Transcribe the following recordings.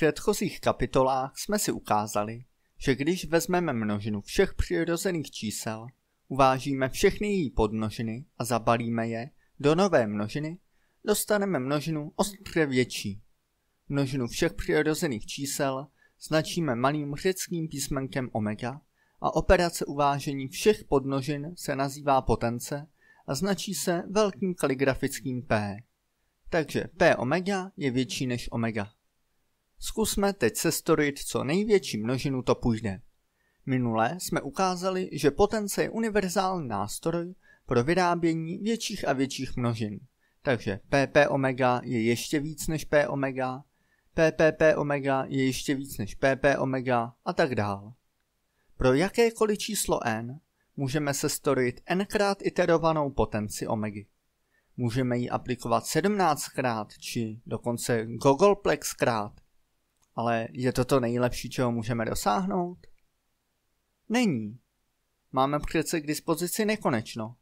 předchozích kapitolách jsme si ukázali, že když vezmeme množinu všech přirozených čísel, uvážíme všechny její podmnožiny a zabalíme je do nové množiny, dostaneme množinu ostře větší. Množinu všech přirozených čísel značíme malým řeckým písmenkem omega a operace uvážení všech podmnožin se nazývá potence a značí se velkým kaligrafickým P. Takže P omega je větší než omega. Zkusme teď sestorit co největší množinu to půjde. Minule jsme ukázali, že potence je univerzální nástroj pro vyrábění větších a větších množin. Takže PP omega je ještě víc než P omega, PPP omega je ještě víc než PP omega a tak dál. Pro jakékoliv číslo n můžeme sestorit nkrát iterovanou potenci omegy. Můžeme ji aplikovat 17krát či dokonce gogolplexkrát ale je to to nejlepší, čeho můžeme dosáhnout? Není. Máme přece k dispozici nekonečno.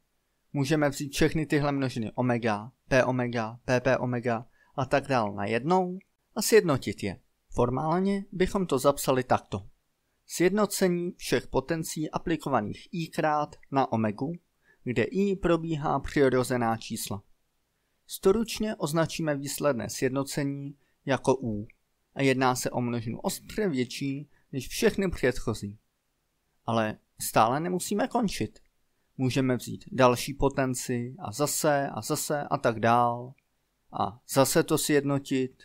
Můžeme vzít všechny tyhle množiny omega, p omega, pp omega a tak dál na jednou a sjednotit je. Formálně bychom to zapsali takto. Sjednocení všech potencí aplikovaných i krát na omegu, kde i probíhá přirozená čísla. Storučně označíme výsledné sjednocení jako u a jedná se o množinu ostře větší než všechny předchozí. Ale stále nemusíme končit. Můžeme vzít další potenci a zase a zase a tak dál. A zase to sjednotit.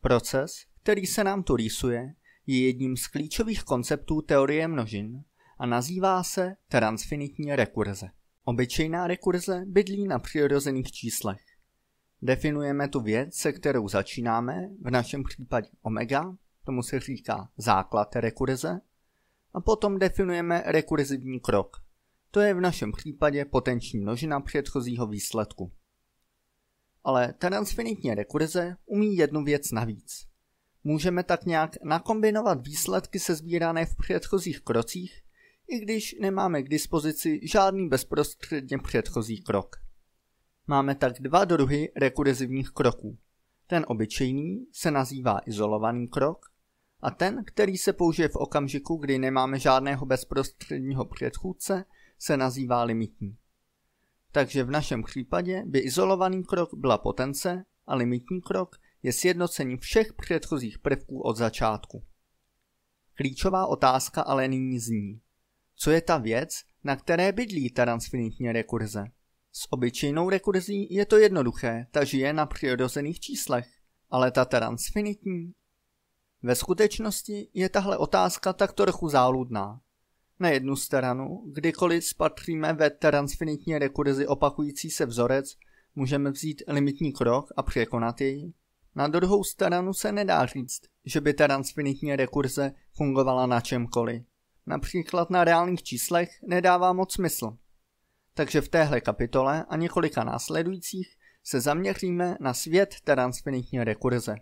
Proces, který se nám tu rýsuje, je jedním z klíčových konceptů teorie množin a nazývá se transfinitní rekurze. Obyčejná rekurze bydlí na přirozených číslech. Definujeme tu věc, se kterou začínáme, v našem případě omega, tomu se říká základ rekurze, a potom definujeme rekurzivní krok. To je v našem případě potenční množina předchozího výsledku. Ale transfinitní rekurze umí jednu věc navíc. Můžeme tak nějak nakombinovat výsledky sezbírané v předchozích krocích, i když nemáme k dispozici žádný bezprostředně předchozí krok. Máme tak dva druhy rekurzivních kroků. Ten obyčejný se nazývá izolovaný krok a ten, který se použije v okamžiku, kdy nemáme žádného bezprostředního předchůdce, se nazývá limitní. Takže v našem případě by izolovaný krok byla potence a limitní krok je sjednocení všech předchozích prvků od začátku. Klíčová otázka ale nyní zní, co je ta věc, na které bydlí ta transfinitní rekurze? S obyčejnou rekurzí je to jednoduché, ta žije na přirozených číslech, ale ta transfinitní? Ve skutečnosti je tahle otázka tak trochu záludná. Na jednu stranu, kdykoliv spatříme ve transfinitní rekurzi opakující se vzorec, můžeme vzít limitní krok a překonat jej. Na druhou stranu se nedá říct, že by transfinitní rekurze fungovala na čemkoliv. Například na reálných číslech nedává moc smysl, takže v téhle kapitole a několika následujících se zaměříme na svět transfinitní rekurze.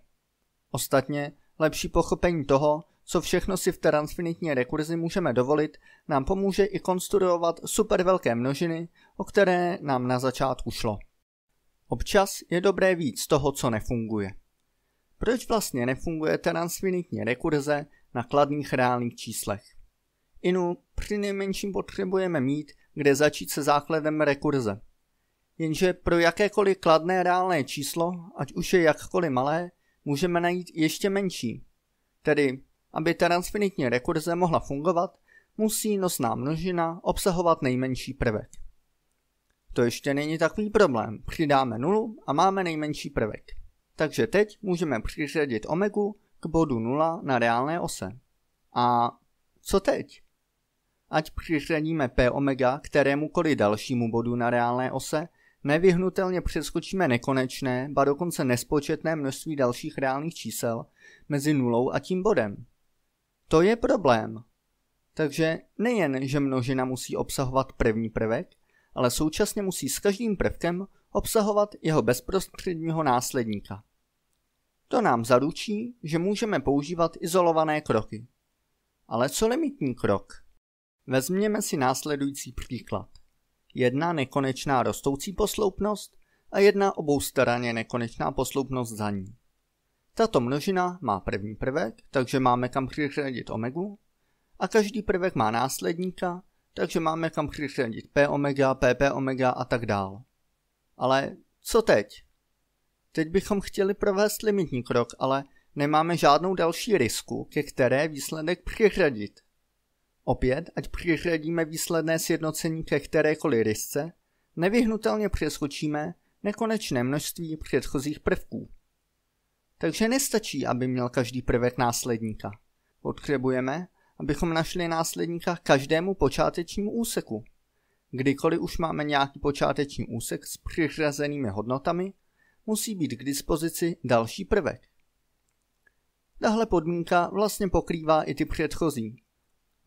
Ostatně, lepší pochopení toho, co všechno si v transfinitní rekurzi můžeme dovolit, nám pomůže i konstruovat supervelké množiny, o které nám na začátku šlo. Občas je dobré víc toho, co nefunguje. Proč vlastně nefunguje transfinitní rekurze na kladných reálných číslech? Inu při nejmenším potřebujeme mít kde začít se základem rekurze. Jenže pro jakékoliv kladné reálné číslo, ať už je jakkoliv malé, můžeme najít ještě menší. Tedy, aby transfinitní rekurze mohla fungovat, musí nosná množina obsahovat nejmenší prvek. To ještě není takový problém, přidáme nulu a máme nejmenší prvek. Takže teď můžeme přiřadit omegu k bodu 0 na reálné ose. A co teď? ať přiřadíme P omega kterémukoliv dalšímu bodu na reálné ose, nevyhnutelně přeskočíme nekonečné, ba dokonce nespočetné množství dalších reálných čísel mezi nulou a tím bodem. To je problém. Takže nejen, že množina musí obsahovat první prvek, ale současně musí s každým prvkem obsahovat jeho bezprostředního následníka. To nám zaručí, že můžeme používat izolované kroky. Ale co limitní krok? Vezměme si následující příklad. Jedna nekonečná rostoucí posloupnost a jedna oboustranně nekonečná posloupnost za ní. Tato množina má první prvek, takže máme kam přiřadit omegu, a každý prvek má následníka, takže máme kam přiřadit p omega, pp omega a tak dál. Ale co teď? Teď bychom chtěli provést limitní krok, ale nemáme žádnou další risku, ke které výsledek přiřadit. Opět, ať přiřadíme výsledné sjednocení ke kterékoliv rysce, nevyhnutelně přeskočíme nekonečné množství předchozích prvků. Takže nestačí, aby měl každý prvek následníka. Potřebujeme, abychom našli následníka každému počátečnímu úseku. Kdykoliv už máme nějaký počáteční úsek s přiřazenými hodnotami, musí být k dispozici další prvek. Tahle podmínka vlastně pokrývá i ty předchozí,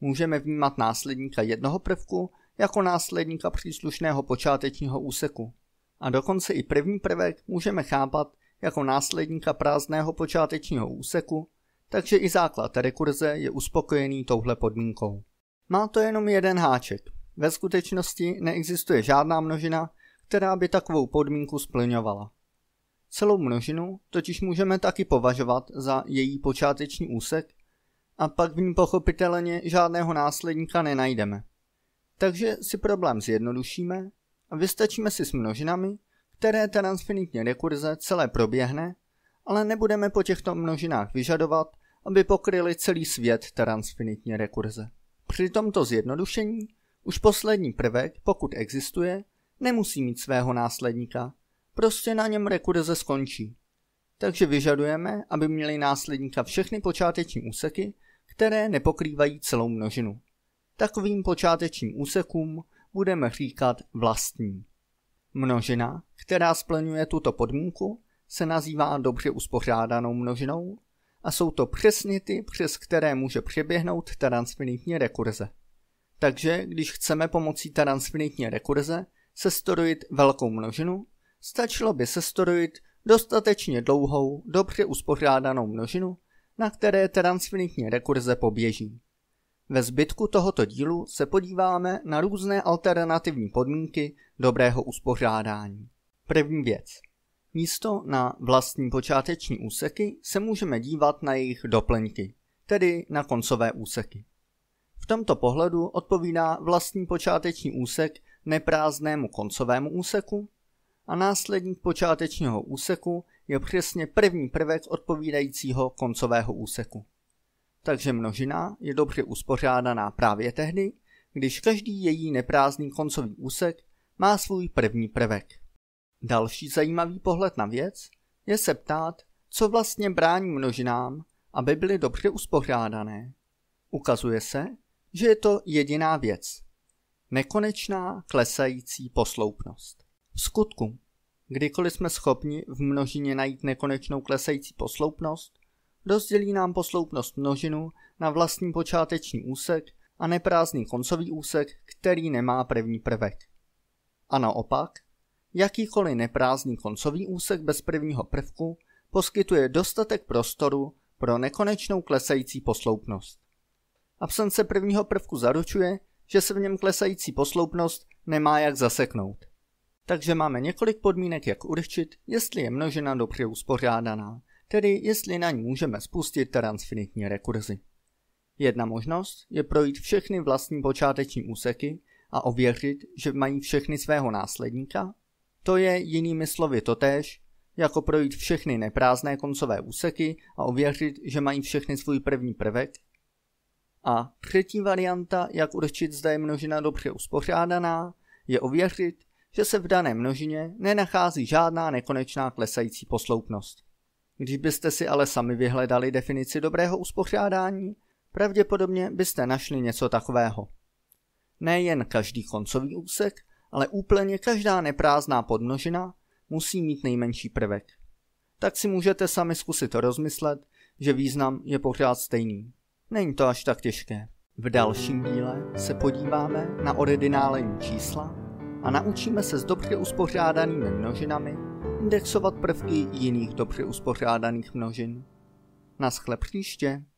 můžeme vnímat následníka jednoho prvku jako následníka příslušného počátečního úseku. A dokonce i první prvek můžeme chápat jako následníka prázdného počátečního úseku, takže i základ rekurze je uspokojený touhle podmínkou. Má to jenom jeden háček. Ve skutečnosti neexistuje žádná množina, která by takovou podmínku splňovala. Celou množinu totiž můžeme taky považovat za její počáteční úsek a pak v ní pochopitelně žádného následníka nenajdeme. Takže si problém zjednodušíme a vystačíme si s množinami, které transfinitní rekurze celé proběhne, ale nebudeme po těchto množinách vyžadovat, aby pokryly celý svět transfinitní rekurze. Při tomto zjednodušení už poslední prvek, pokud existuje, nemusí mít svého následníka, prostě na něm rekurze skončí takže vyžadujeme, aby měli následníka všechny počáteční úseky, které nepokrývají celou množinu. Takovým počátečním úsekům budeme říkat vlastní. Množina, která splňuje tuto podmínku, se nazývá dobře uspořádanou množinou a jsou to přesně ty, přes které může přeběhnout transfinitní rekurze. Takže, když chceme pomocí transfinitní rekurze sestorojit velkou množinu, stačilo by sestorojit dostatečně dlouhou, dobře uspořádanou množinu, na které transfinitní rekurze poběží. Ve zbytku tohoto dílu se podíváme na různé alternativní podmínky dobrého uspořádání. První věc. Místo na vlastní počáteční úseky se můžeme dívat na jejich doplňky, tedy na koncové úseky. V tomto pohledu odpovídá vlastní počáteční úsek neprázdnému koncovému úseku a následník počátečního úseku je přesně první prvek odpovídajícího koncového úseku. Takže množina je dobře uspořádaná právě tehdy, když každý její neprázdný koncový úsek má svůj první prvek. Další zajímavý pohled na věc je se ptát, co vlastně brání množinám, aby byly dobře uspořádané. Ukazuje se, že je to jediná věc. Nekonečná klesající posloupnost. V skutku, kdykoliv jsme schopni v množině najít nekonečnou klesající posloupnost, rozdělí nám posloupnost množinu na vlastní počáteční úsek a neprázdný koncový úsek, který nemá první prvek. A naopak, jakýkoliv neprázdný koncový úsek bez prvního prvku poskytuje dostatek prostoru pro nekonečnou klesající posloupnost. Absence prvního prvku zaručuje, že se v něm klesající posloupnost nemá jak zaseknout. Takže máme několik podmínek, jak určit, jestli je množina dobře uspořádaná, tedy jestli na ní můžeme spustit transfinitní rekurzi. Jedna možnost je projít všechny vlastní počáteční úseky a ověřit, že mají všechny svého následníka. To je jinými slovy totéž, jako projít všechny neprázdné koncové úseky a ověřit, že mají všechny svůj první prvek. A třetí varianta, jak určit, zda je množina dobře uspořádaná, je ověřit, že se v dané množině nenachází žádná nekonečná klesající posloupnost. Když byste si ale sami vyhledali definici dobrého uspořádání, pravděpodobně byste našli něco takového. Nejen každý koncový úsek, ale úplně každá neprázdná podmnožina musí mít nejmenší prvek. Tak si můžete sami zkusit rozmyslet, že význam je pořád stejný. Není to až tak těžké. V dalším díle se podíváme na originální čísla a naučíme se s dobře uspořádanými množinami indexovat prvky jiných dobře uspořádaných množin. Naschle příště.